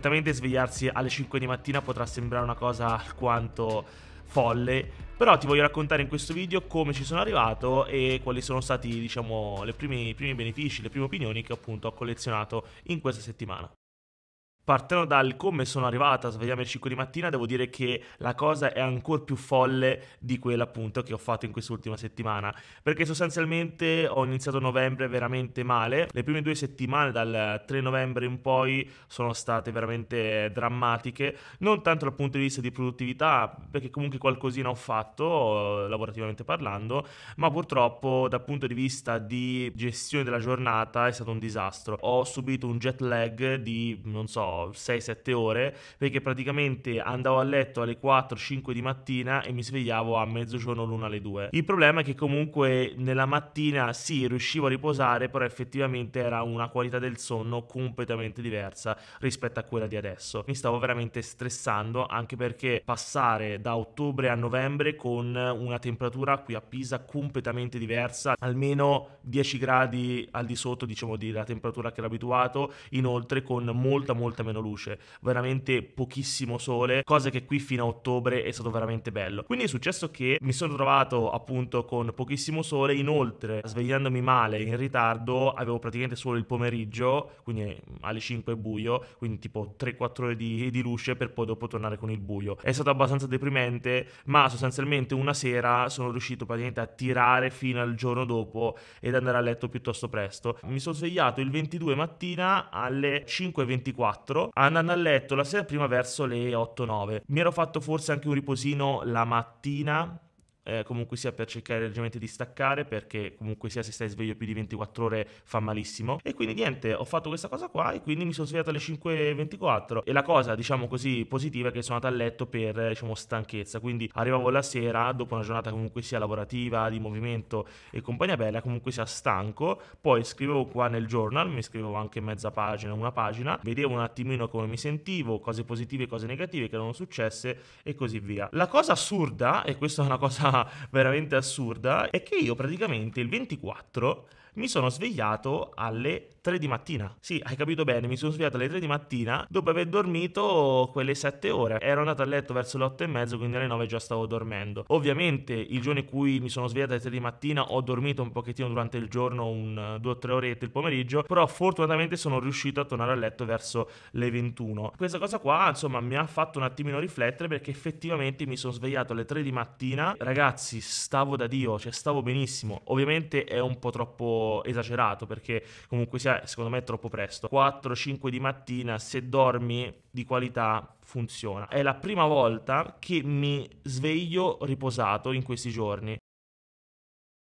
Certamente svegliarsi alle 5 di mattina potrà sembrare una cosa alquanto folle, però ti voglio raccontare in questo video come ci sono arrivato e quali sono stati, diciamo, prime, i primi benefici, le prime opinioni che appunto ho collezionato in questa settimana partendo dal come sono arrivata, svegliarmi alle 5 di mattina, devo dire che la cosa è ancora più folle di quella appunto che ho fatto in quest'ultima settimana, perché sostanzialmente ho iniziato novembre veramente male, le prime due settimane dal 3 novembre in poi sono state veramente drammatiche, non tanto dal punto di vista di produttività, perché comunque qualcosina ho fatto lavorativamente parlando, ma purtroppo dal punto di vista di gestione della giornata è stato un disastro. Ho subito un jet lag di non so 6-7 ore, perché praticamente andavo a letto alle 4-5 di mattina e mi svegliavo a mezzogiorno l'una alle 2. Il problema è che comunque nella mattina sì, riuscivo a riposare, però effettivamente era una qualità del sonno completamente diversa rispetto a quella di adesso. Mi stavo veramente stressando anche perché passare da ottobre a novembre con una temperatura qui a Pisa completamente diversa, almeno 10 gradi al di sotto diciamo della temperatura che ero abituato, inoltre con molta molta meno luce, veramente pochissimo sole, cosa che qui fino a ottobre è stato veramente bello. Quindi è successo che mi sono trovato appunto con pochissimo sole, inoltre svegliandomi male in ritardo avevo praticamente solo il pomeriggio, quindi alle 5 buio, quindi tipo 3-4 ore di, di luce per poi dopo tornare con il buio. È stato abbastanza deprimente, ma sostanzialmente una sera sono riuscito praticamente a tirare fino al giorno dopo ed andare a letto piuttosto presto. Mi sono svegliato il 22 mattina alle 5.24 teatro andando a letto la sera prima verso le 8-9 mi ero fatto forse anche un riposino la mattina eh, comunque sia per cercare leggermente di staccare perché comunque sia se stai sveglio più di 24 ore fa malissimo e quindi niente ho fatto questa cosa qua e quindi mi sono svegliato alle 5.24 e la cosa diciamo così positiva è che sono andato a letto per eh, diciamo stanchezza quindi arrivavo la sera dopo una giornata comunque sia lavorativa di movimento e compagnia bella comunque sia stanco poi scrivevo qua nel journal mi scrivevo anche mezza pagina una pagina vedevo un attimino come mi sentivo cose positive cose negative che erano successe e così via la cosa assurda e questa è una cosa veramente assurda è che io praticamente il 24 mi sono svegliato alle 3 di mattina. Sì, hai capito bene, mi sono svegliato alle 3 di mattina dopo aver dormito quelle 7 ore. Ero andato a letto verso le 8 e mezzo, quindi alle 9 già stavo dormendo. Ovviamente il giorno in cui mi sono svegliato alle 3 di mattina ho dormito un pochettino durante il giorno, un 2 3 orette il pomeriggio, però fortunatamente sono riuscito a tornare a letto verso le 21. Questa cosa qua, insomma, mi ha fatto un attimino riflettere perché effettivamente mi sono svegliato alle 3 di mattina. Ragazzi, stavo da Dio, cioè stavo benissimo. Ovviamente è un po' troppo esagerato perché comunque sia, secondo me è troppo presto. 4-5 di mattina, se dormi di qualità, funziona. È la prima volta che mi sveglio riposato in questi giorni.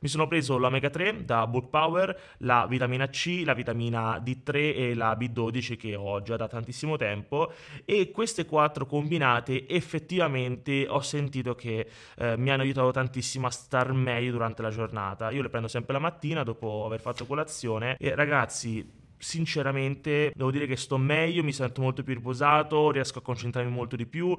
Mi sono preso l'omega 3 da Bulk Power, la vitamina C, la vitamina D3 e la B12 che ho già da tantissimo tempo e queste quattro combinate effettivamente ho sentito che eh, mi hanno aiutato tantissimo a star meglio durante la giornata. Io le prendo sempre la mattina dopo aver fatto colazione e ragazzi sinceramente devo dire che sto meglio, mi sento molto più riposato, riesco a concentrarmi molto di più.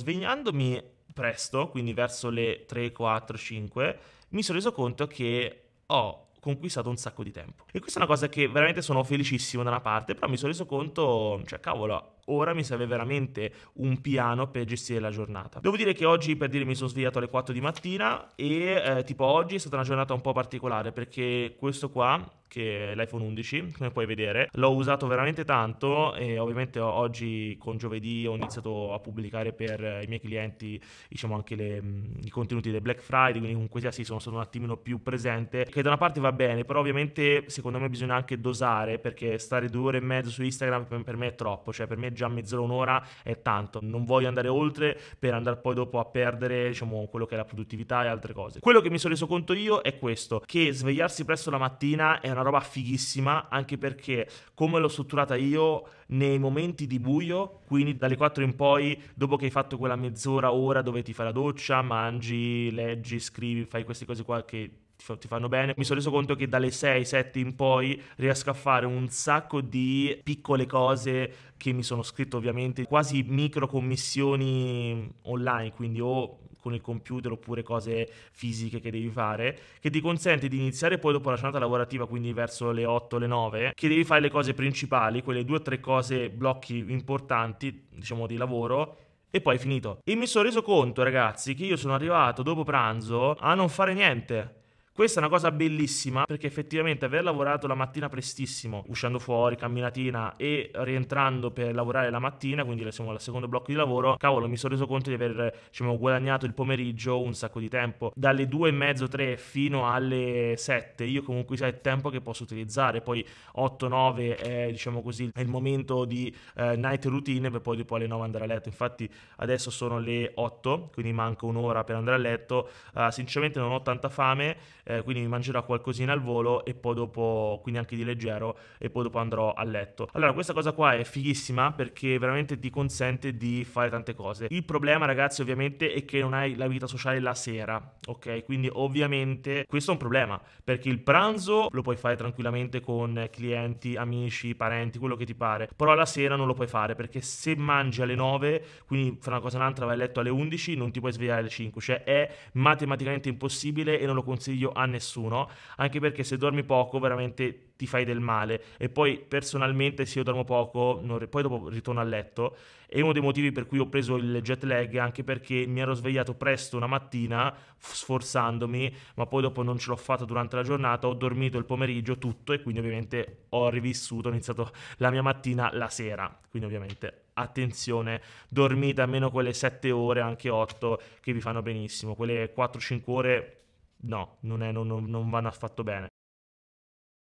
Svegliandomi presto, quindi verso le 3, 4, 5, mi sono reso conto che ho conquistato un sacco di tempo. E questa è una cosa che veramente sono felicissimo da una parte, però mi sono reso conto, cioè cavolo, ora mi serve veramente un piano per gestire la giornata. Devo dire che oggi, per dire, mi sono svegliato alle 4 di mattina e eh, tipo oggi è stata una giornata un po' particolare perché questo qua che è l'iPhone 11, come puoi vedere, l'ho usato veramente tanto e ovviamente oggi con giovedì ho iniziato a pubblicare per i miei clienti, diciamo anche le, mm, i contenuti del Black Friday, quindi comunque questi sì sono stato un attimino più presente, che da una parte va bene, però ovviamente secondo me bisogna anche dosare perché stare due ore e mezzo su Instagram per me è troppo, cioè per me già mezz'ora, un'ora è tanto. Non voglio andare oltre per andare poi dopo a perdere, diciamo, quello che è la produttività e altre cose. Quello che mi sono reso conto io è questo, che svegliarsi presto la mattina è una roba fighissima, anche perché come l'ho strutturata io nei momenti di buio, quindi dalle 4 in poi, dopo che hai fatto quella mezz'ora, ora dove ti fai la doccia, mangi, leggi, scrivi, fai queste cose qua che ti fanno bene. Mi sono reso conto che dalle 6, 7 in poi riesco a fare un sacco di piccole cose che mi sono scritto ovviamente, quasi micro commissioni online, quindi o con il computer oppure cose fisiche che devi fare, che ti consente di iniziare poi dopo la giornata lavorativa, quindi verso le 8 le 9, che devi fare le cose principali, quelle due o tre cose, blocchi importanti, diciamo, di lavoro, e poi è finito. E mi sono reso conto, ragazzi, che io sono arrivato dopo pranzo a non fare niente. Questa è una cosa bellissima perché effettivamente aver lavorato la mattina prestissimo, uscendo fuori, camminatina e rientrando per lavorare la mattina, quindi siamo al secondo blocco di lavoro, cavolo mi sono reso conto di aver diciamo, guadagnato il pomeriggio un sacco di tempo, dalle due e mezzo, tre fino alle sette. io comunque sai il tempo che posso utilizzare, poi 8, 9 è diciamo così è il momento di eh, night routine per poi dopo alle 9 andare a letto, infatti adesso sono le 8, quindi manca un'ora per andare a letto, uh, sinceramente non ho tanta fame, eh, quindi mi mangerò qualcosina al volo e poi dopo, quindi anche di leggero, e poi dopo andrò a letto. Allora, questa cosa qua è fighissima perché veramente ti consente di fare tante cose. Il problema, ragazzi, ovviamente è che non hai la vita sociale la sera, ok? Quindi ovviamente questo è un problema perché il pranzo lo puoi fare tranquillamente con clienti, amici, parenti, quello che ti pare, però la sera non lo puoi fare perché se mangi alle 9, quindi fra una cosa e un'altra vai a letto alle 11, non ti puoi svegliare alle 5, cioè è matematicamente impossibile e non lo consiglio a nessuno, anche perché se dormi poco veramente ti fai del male e poi personalmente se io dormo poco non... poi dopo ritorno a letto e uno dei motivi per cui ho preso il jet lag anche perché mi ero svegliato presto una mattina sforzandomi ma poi dopo non ce l'ho fatta durante la giornata ho dormito il pomeriggio tutto e quindi ovviamente ho rivissuto ho iniziato la mia mattina la sera quindi ovviamente attenzione, dormite almeno quelle 7 ore, anche 8, che vi fanno benissimo. Quelle 4-5 ore no, non, è, non, non vanno affatto bene.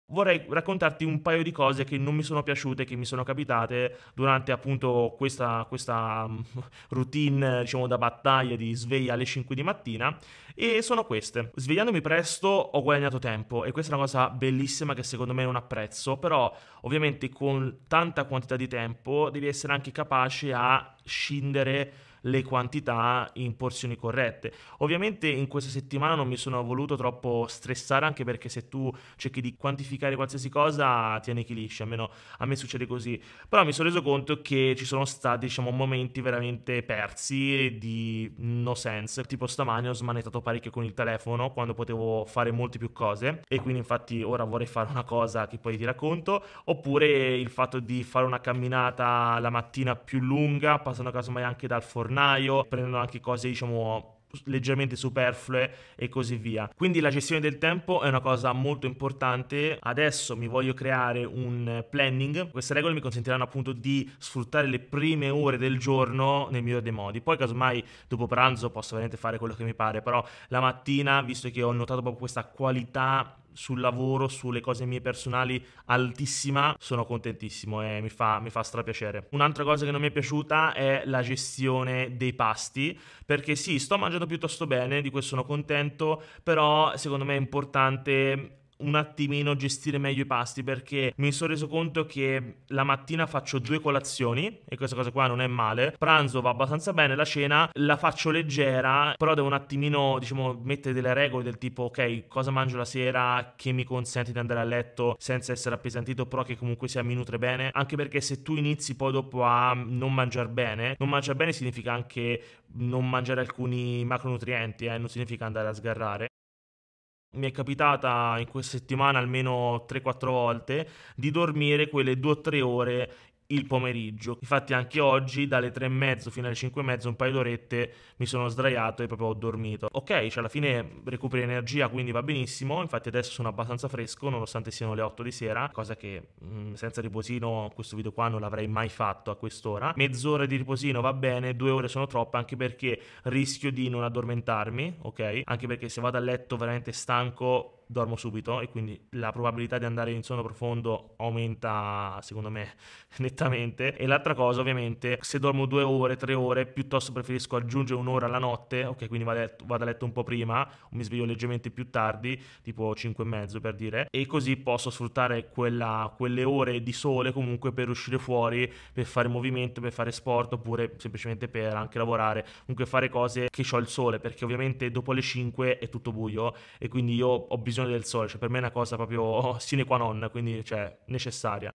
Vorrei raccontarti un paio di cose che non mi sono piaciute, che mi sono capitate durante appunto questa, questa mm, routine, diciamo, da battaglia di sveglia alle 5 di mattina. E sono queste. Svegliandomi presto ho guadagnato tempo e questa è una cosa bellissima che secondo me non apprezzo, però ovviamente con tanta quantità di tempo devi essere anche capace a scindere le quantità in porzioni corrette. Ovviamente in questa settimana non mi sono voluto troppo stressare anche perché se tu cerchi di quantificare qualsiasi cosa ti annichilisci, almeno a me succede così. Però mi sono reso conto che ci sono stati diciamo momenti veramente persi di no sense, tipo stamani ho smanettato parecchio con il telefono quando potevo fare molte più cose e quindi infatti ora vorrei fare una cosa che poi ti racconto, oppure il fatto di fare una camminata la mattina più lunga, passando casomai anche dal fornello gennaio, prendendo anche cose diciamo leggermente superflue e così via. Quindi la gestione del tempo è una cosa molto importante. Adesso mi voglio creare un planning. Queste regole mi consentiranno appunto di sfruttare le prime ore del giorno nel migliore dei modi. Poi casomai dopo pranzo posso veramente fare quello che mi pare, però la mattina, visto che ho notato proprio questa qualità sul lavoro, sulle cose mie personali altissima, sono contentissimo e mi fa, mi fa strapiacere. Un'altra cosa che non mi è piaciuta è la gestione dei pasti, perché sì, sto mangiando piuttosto bene, di questo sono contento, però secondo me è importante un attimino gestire meglio i pasti perché mi sono reso conto che la mattina faccio due colazioni e questa cosa qua non è male. Pranzo va abbastanza bene, la cena la faccio leggera, però devo un attimino, diciamo, mettere delle regole del tipo ok, cosa mangio la sera che mi consente di andare a letto senza essere appesantito, però che comunque sia mi nutre bene, anche perché se tu inizi poi dopo a non mangiare bene, non mangiare bene significa anche non mangiare alcuni macronutrienti, eh, non significa andare a sgarrare mi è capitata in questa settimana almeno 3-4 volte di dormire quelle 2 3 ore il pomeriggio. Infatti anche oggi dalle tre e mezzo fino alle cinque e mezzo un paio d'orette mi sono sdraiato e proprio ho dormito. Ok, cioè alla fine recuperi energia, quindi va benissimo. Infatti adesso sono abbastanza fresco nonostante siano le 8 di sera, cosa che mh, mm, senza riposino questo video qua non l'avrei mai fatto a quest'ora. Mezz'ora di riposino va bene, due ore sono troppe anche perché rischio di non addormentarmi, ok? Anche perché se vado a letto veramente stanco dormo subito e quindi la probabilità di andare in sonno profondo aumenta secondo me nettamente e l'altra cosa ovviamente se dormo due ore tre ore piuttosto preferisco aggiungere un'ora alla notte ok quindi vado a letto, vado a letto un po' prima mi sveglio leggermente più tardi tipo 5 e mezzo per dire e così posso sfruttare quella, quelle ore di sole comunque per uscire fuori per fare movimento per fare sport oppure semplicemente per anche lavorare comunque fare cose che ho il sole perché ovviamente dopo le 5 è tutto buio e quindi io ho bisogno visione del sole, cioè per me è una cosa proprio sine qua non, quindi cioè, necessaria.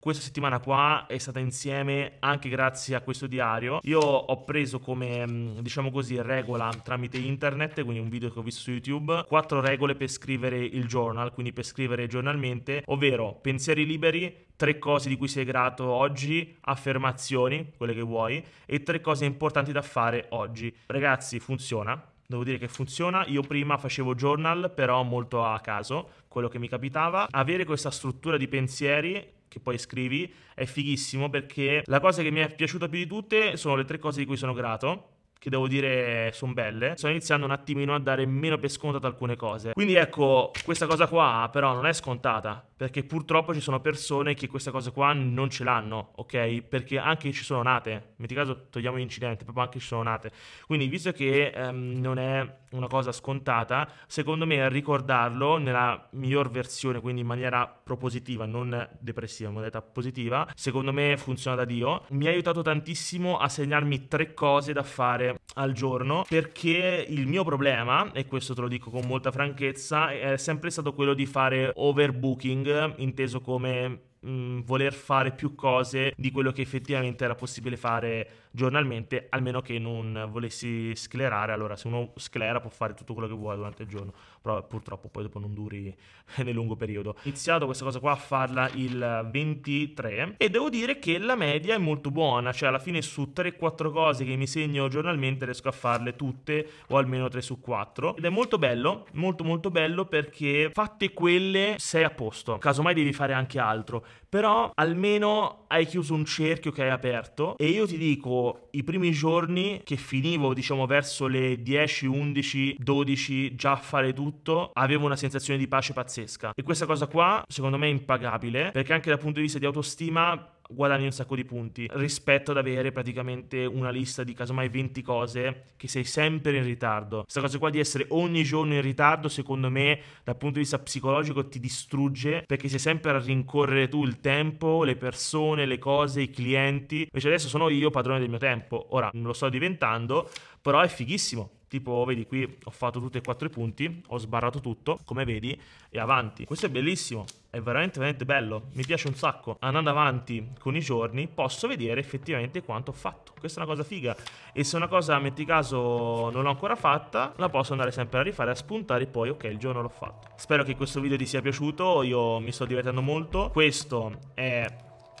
Questa settimana qua è stata insieme anche grazie a questo diario. Io ho preso come, mm, diciamo così, regola tramite internet, quindi un video che ho visto su YouTube, quattro regole per scrivere il journal, quindi per scrivere giornalmente, ovvero pensieri liberi, tre cose di cui sei grato oggi, affermazioni, quelle che vuoi, e tre cose importanti da fare oggi. Ragazzi, funziona Devo dire che funziona. Io prima facevo journal, però molto a caso, quello che mi capitava. Avere questa struttura di pensieri che poi scrivi è fighissimo perché la cosa che mi è piaciuta più di tutte sono le tre cose di cui sono grato che devo dire sono belle, sto iniziando un attimino a dare meno per scontato alcune cose. Quindi ecco, questa cosa qua però non è scontata, perché purtroppo ci sono persone che questa cosa qua non ce l'hanno, ok? Perché anche ci sono nate, metti caso togliamo l'incidente, proprio anche ci sono nate. Quindi visto che ehm, non è una cosa scontata, secondo me ricordarlo nella miglior versione, quindi in maniera propositiva, non depressiva, ma detta positiva, secondo me funziona da Dio. Mi ha aiutato tantissimo a segnarmi tre cose da fare al giorno perché il mio problema, e questo te lo dico con molta franchezza, è sempre stato quello di fare overbooking, inteso come mh, mm, voler fare più cose di quello che effettivamente era possibile fare giornalmente, almeno che non volessi sclerare. Allora, se uno sclera può fare tutto quello che vuole durante il giorno però purtroppo poi dopo non duri nel lungo periodo. Ho iniziato questa cosa qua a farla il 23 e devo dire che la media è molto buona, cioè alla fine su 3-4 cose che mi segno giornalmente riesco a farle tutte o almeno 3 su 4 ed è molto bello, molto molto bello perché fatte quelle sei a posto, casomai devi fare anche altro, però almeno hai chiuso un cerchio che hai aperto e io ti dico i primi giorni che finivo diciamo verso le 10, 11, 12 già a fare tutto tutto, avevo una sensazione di pace pazzesca. E questa cosa qua, secondo me, è impagabile, perché anche dal punto di vista di autostima guadagni un sacco di punti rispetto ad avere praticamente una lista di casomai 20 cose che sei sempre in ritardo. Questa cosa qua di essere ogni giorno in ritardo, secondo me, dal punto di vista psicologico ti distrugge perché sei sempre a rincorrere tu il tempo, le persone, le cose, i clienti. Invece adesso sono io padrone del mio tempo. Ora non lo sto diventando, però è fighissimo tipo vedi qui ho fatto tutti e quattro i punti, ho sbarrato tutto, come vedi, e avanti. Questo è bellissimo, è veramente veramente bello, mi piace un sacco. Andando avanti con i giorni posso vedere effettivamente quanto ho fatto. Questa è una cosa figa e se una cosa, metti caso, non l'ho ancora fatta, la posso andare sempre a rifare, a spuntare poi, ok, il giorno l'ho fatto. Spero che questo video ti sia piaciuto, io mi sto divertendo molto. Questo è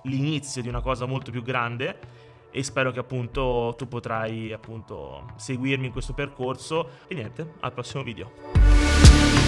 l'inizio di una cosa molto più grande e spero che appunto tu potrai appunto seguirmi in questo percorso e niente, al prossimo video.